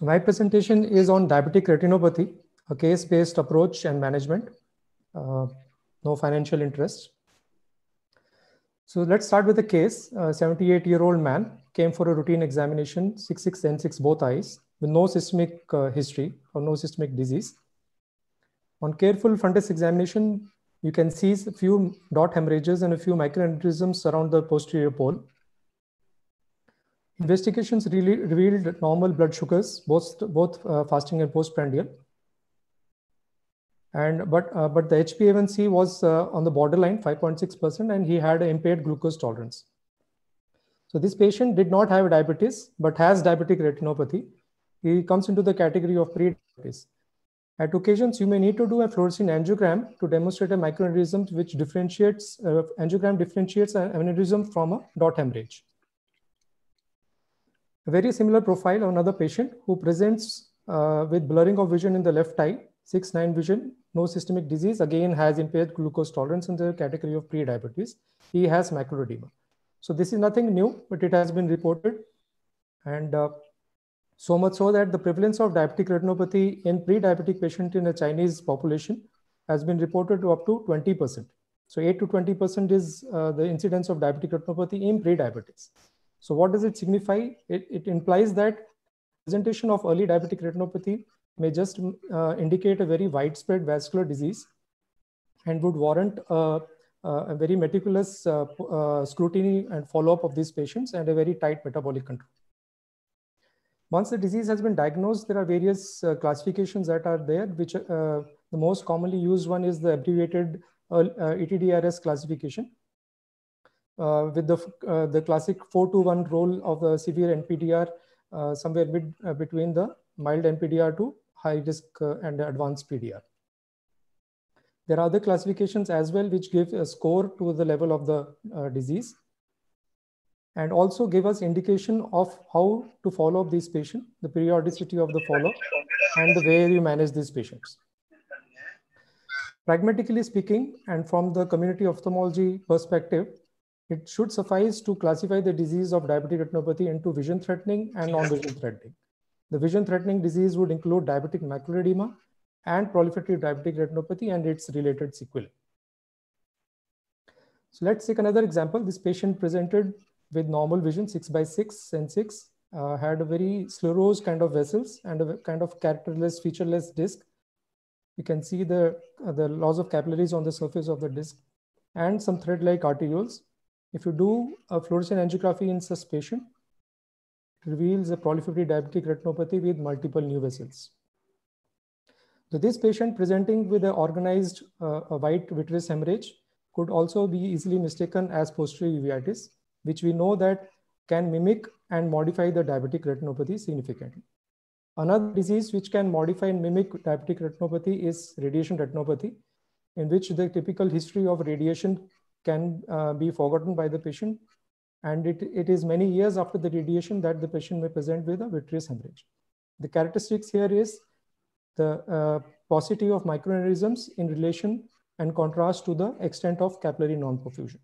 So my presentation is on diabetic retinopathy, a case-based approach and management. Uh, no financial interest. So let's start with the case. A 78 year old man came for a routine examination, Six-six n 6 both eyes, with no systemic uh, history or no systemic disease. On careful fundus examination, you can see a few dot hemorrhages and a few microaneurysms around the posterior pole. Investigations really revealed normal blood sugars, both, both uh, fasting and postprandial. And, but, uh, but the HbA1c was uh, on the borderline, 5.6%, and he had impaired glucose tolerance. So this patient did not have diabetes, but has diabetic retinopathy. He comes into the category of pre-diabetes. At occasions, you may need to do a fluorescein angiogram to demonstrate a microaneurysm which differentiates, uh, angiogram differentiates an aneurysm from a dot hemorrhage. A very similar profile of another patient who presents uh, with blurring of vision in the left eye, 6-9 vision, no systemic disease, again has impaired glucose tolerance in the category of pre-diabetes. He has macular edema. So this is nothing new, but it has been reported. And uh, so much so that the prevalence of diabetic retinopathy in pre-diabetic patient in a Chinese population has been reported to up to 20%. So 8 to 20% is uh, the incidence of diabetic retinopathy in pre-diabetes. So what does it signify? It, it implies that presentation of early diabetic retinopathy may just uh, indicate a very widespread vascular disease and would warrant uh, uh, a very meticulous uh, scrutiny and follow-up of these patients and a very tight metabolic control. Once the disease has been diagnosed, there are various classifications that are there, which the most commonly used one is the abbreviated ETDRS classification, uh, with the, uh, the classic 4 to 1 role of the severe NPDR uh, somewhere mid, between the mild NPDR to high risk and advanced PDR. There are other classifications as well, which give a score to the level of the uh, disease and also give us indication of how to follow up these patients, the periodicity of the follow-up and the way you manage these patients. Pragmatically speaking, and from the community ophthalmology perspective, it should suffice to classify the disease of diabetic retinopathy into vision threatening and non-vision threatening. The vision threatening disease would include diabetic macular edema and proliferative diabetic retinopathy and its related sequelae. So let's take another example. This patient presented with normal vision, six by six and six, uh, had a very sclerosed kind of vessels and a kind of characterless, featureless disc. You can see the, uh, the loss of capillaries on the surface of the disc and some thread-like arterioles. If you do a fluorescent angiography in such patient, it reveals a proliferative diabetic retinopathy with multiple new vessels. So this patient presenting with an organized uh, white vitreous hemorrhage could also be easily mistaken as posterior uveitis, which we know that can mimic and modify the diabetic retinopathy significantly. Another disease which can modify and mimic diabetic retinopathy is radiation retinopathy, in which the typical history of radiation can uh, be forgotten by the patient. And it, it is many years after the radiation that the patient may present with a vitreous hemorrhage. The characteristics here is the uh, paucity of microaneurysms in relation and contrast to the extent of capillary non-perfusion.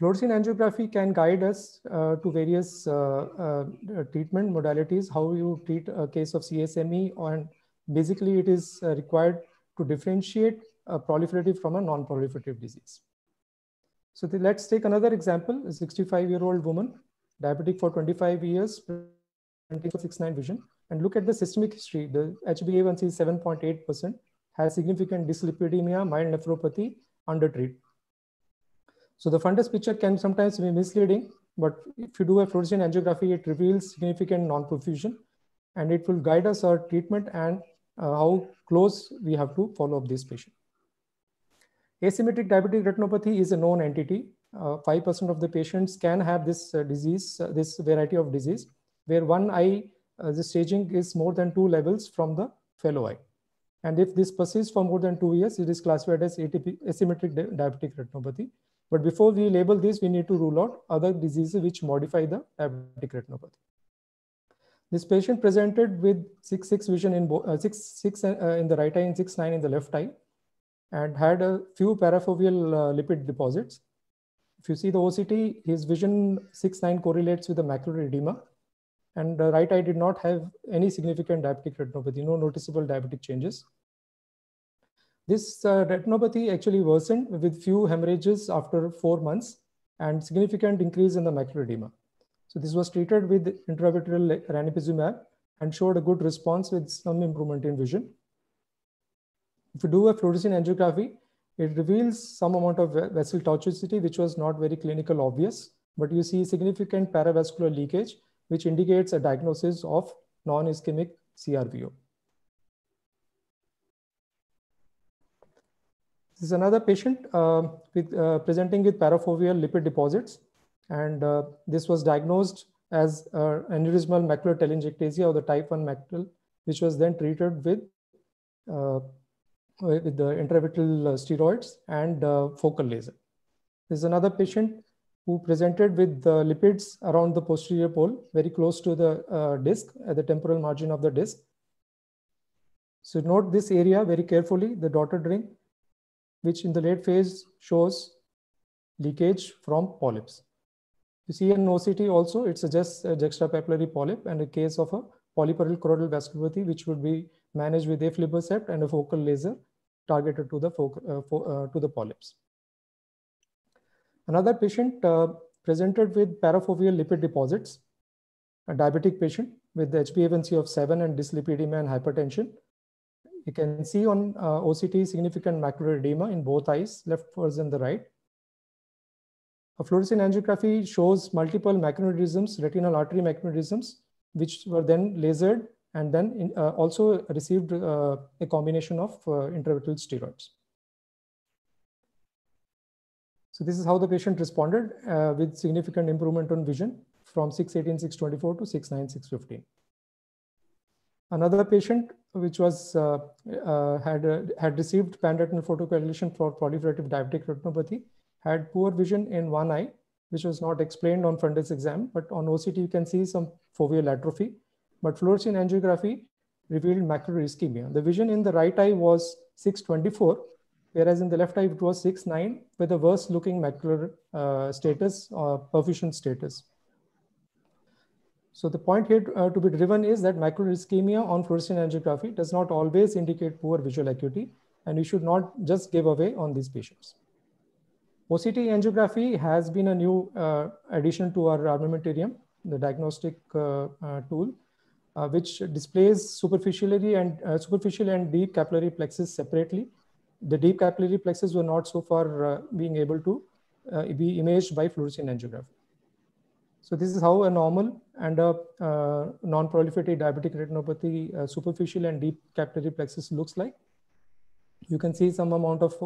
Fluorescein angiography can guide us uh, to various uh, uh, treatment modalities, how you treat a case of CSME, and basically it is uh, required to differentiate a proliferative from a non-proliferative disease. So the, let's take another example, a 65 year old woman, diabetic for 25 years, 6-9 vision, and look at the systemic history. The HbA1c is 7.8%, has significant dyslipidemia, mild nephropathy, undertreat. So the fundus picture can sometimes be misleading, but if you do a fluorescein angiography, it reveals significant non-perfusion and it will guide us our treatment and uh, how close we have to follow up this patient. Asymmetric diabetic retinopathy is a known entity. 5% uh, of the patients can have this uh, disease, uh, this variety of disease, where one eye, the staging is more than two levels from the fellow eye. And if this persists for more than two years, it is classified as ATP, asymmetric diabetic retinopathy. But before we label this, we need to rule out other diseases which modify the diabetic retinopathy. This patient presented with 6-6 vision in, uh, six, six, uh, in the right eye and 6-9 in the left eye and had a few paraphoveal uh, lipid deposits. If you see the OCT, his vision 6-9 correlates with the macular edema. And the right eye did not have any significant diabetic retinopathy, no noticeable diabetic changes. This uh, retinopathy actually worsened with few hemorrhages after four months and significant increase in the macular edema. So this was treated with intravitreal ranibizumab and showed a good response with some improvement in vision if you do a fluorescein angiography, it reveals some amount of vessel toxicity, which was not very clinical obvious, but you see significant paravascular leakage, which indicates a diagnosis of non-ischemic CRVO. This is another patient uh, with, uh, presenting with parafoveal lipid deposits. And uh, this was diagnosed as uh, aneurysmal macular telangiectasia or the type 1 macular, which was then treated with uh, with the intravitreal uh, steroids and uh, focal laser. There's another patient who presented with the lipids around the posterior pole, very close to the uh, disc at the temporal margin of the disc. So note this area very carefully, the dotted ring, which in the late phase shows leakage from polyps. You see an OCT also, it suggests a juxtapapillary polyp and a case of a polyperal choroidal vasculopathy, which would be managed with aflibercept and a focal laser targeted to the, focal, uh, fo uh, to the polyps. Another patient uh, presented with parafoveal lipid deposits, a diabetic patient with the HbA1c of 7 and dyslipidemia and hypertension. You can see on uh, OCT significant macular edema in both eyes, left first and the right. A fluorescein angiography shows multiple mechanisms, retinal artery mechanisms, which were then lasered and then in, uh, also received uh, a combination of uh, intravitreal steroids. So this is how the patient responded uh, with significant improvement on vision from 618, 624 to six nine six fifteen. Another patient which was uh, uh, had had received panretinal photocoagulation for proliferative diabetic retinopathy had poor vision in one eye, which was not explained on fundus exam, but on OCT you can see some foveal atrophy but fluorescein angiography revealed macular ischemia. The vision in the right eye was 624, whereas in the left eye it was 69 with a worse looking macular uh, status or perfusion status. So the point here uh, to be driven is that macular ischemia on fluorescein angiography does not always indicate poor visual acuity, and we should not just give away on these patients. OCT angiography has been a new uh, addition to our armamentarium, the diagnostic uh, uh, tool uh, which displays superficially and uh, superficial and deep capillary plexus separately. The deep capillary plexus were not so far uh, being able to uh, be imaged by fluorescein angiography. So this is how a normal and a uh, non-proliferative diabetic retinopathy uh, superficial and deep capillary plexus looks like. You can see some amount of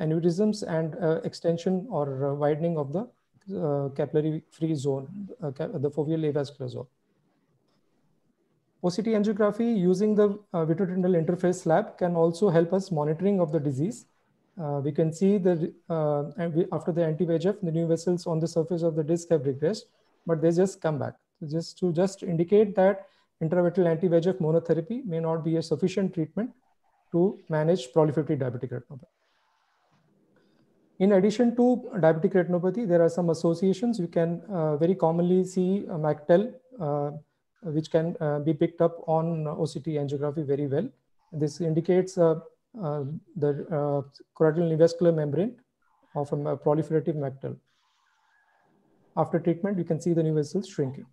aneurysms and extension or widening of the capillary free zone, the foveal avascular zone. OCT angiography using the uh, interface lab can also help us monitoring of the disease. Uh, we can see the uh, after the anti-VEGF, the new vessels on the surface of the disc have regressed, but they just come back. So just to just indicate that intravitreal anti-VEGF monotherapy may not be a sufficient treatment to manage proliferative diabetic retinopathy. In addition to diabetic retinopathy, there are some associations. You can uh, very commonly see uh, MacTel uh, which can uh, be picked up on OCT angiography very well. This indicates uh, uh, the choroidal neovascular membrane of a proliferative mactel. After treatment, you can see the new vessels shrinking.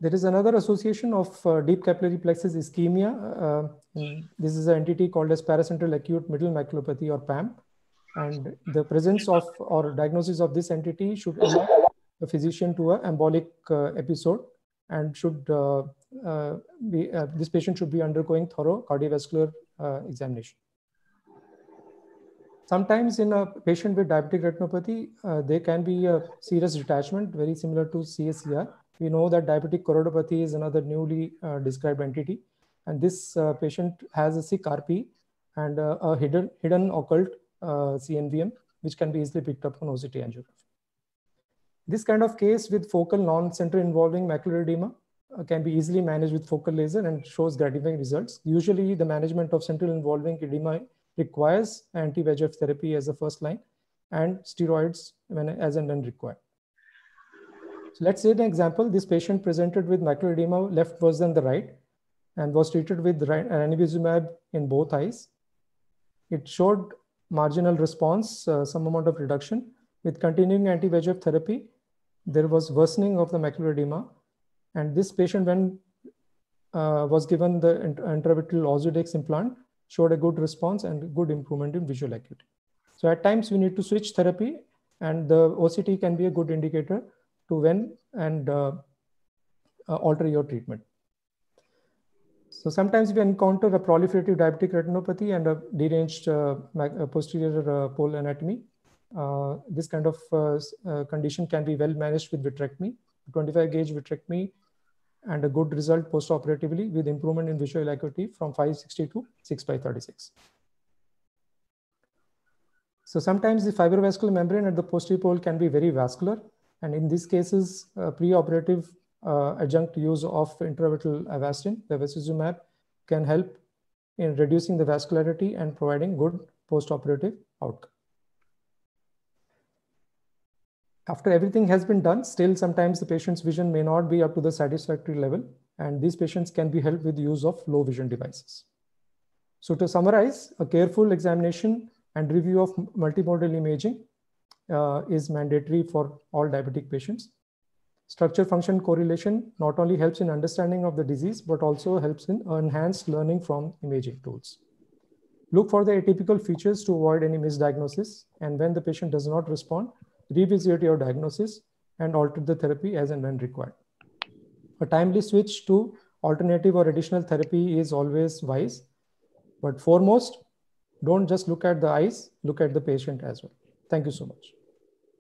There is another association of uh, deep capillary plexus ischemia. Uh, mm, This is an entity called as paracentral acute middle maculopathy or PAM. And the presence of or diagnosis of this entity should allow the physician to an embolic uh, episode and should uh, uh, be, uh, this patient should be undergoing thorough cardiovascular examination. Sometimes in a patient with diabetic retinopathy, there can be a serious detachment, very similar to CACR. We know that diabetic choroidopathy is another newly described entity. And this patient has a sick RP and a hidden, hidden occult CNVM, which can be easily picked up on OCT angiography. This kind of case with focal non-center involving macular edema uh, can be easily managed with focal laser and shows gratifying results. Usually the management of central involving edema requires anti-VEGF therapy as the first line and steroids when, as and when required. So let's say an example, this patient presented with macular edema left worse than the right and was treated with ranibizumab in both eyes. It showed marginal response, uh, some amount of reduction with continuing anti-VEGF therapy there was worsening of the macular edema. And this patient, when uh, was given the intravitreal Ozurdex implant, showed a good response and good improvement in visual acuity. So at times we need to switch therapy and the OCT can be a good indicator to when and uh, uh, alter your treatment. So sometimes we encounter a proliferative diabetic retinopathy and a deranged uh, uh, posterior uh, pole anatomy uh, this kind of uh, uh, condition can be well managed with vitrectomy, 25 gauge vitrectomy, and a good result postoperatively with improvement in visual acuity from 560 to 6 by 36. So sometimes the fibrovascular membrane at the posterior pole can be very vascular. And in these cases, uh, preoperative uh, adjunct use of intravitreal avastin, bevacizumab, can help in reducing the vascularity and providing good postoperative outcome. after everything has been done, still sometimes the patient's vision may not be up to the satisfactory level, and these patients can be helped with use of low vision devices. So to summarize, a careful examination and review of multimodal imaging uh, is mandatory for all diabetic patients. Structure function correlation not only helps in understanding of the disease, but also helps in enhanced learning from imaging tools. Look for the atypical features to avoid any misdiagnosis. And when the patient does not respond, revisit your diagnosis and alter the therapy as and when required. A timely switch to alternative or additional therapy is always wise. But foremost, don't just look at the eyes, look at the patient as well. Thank you so much.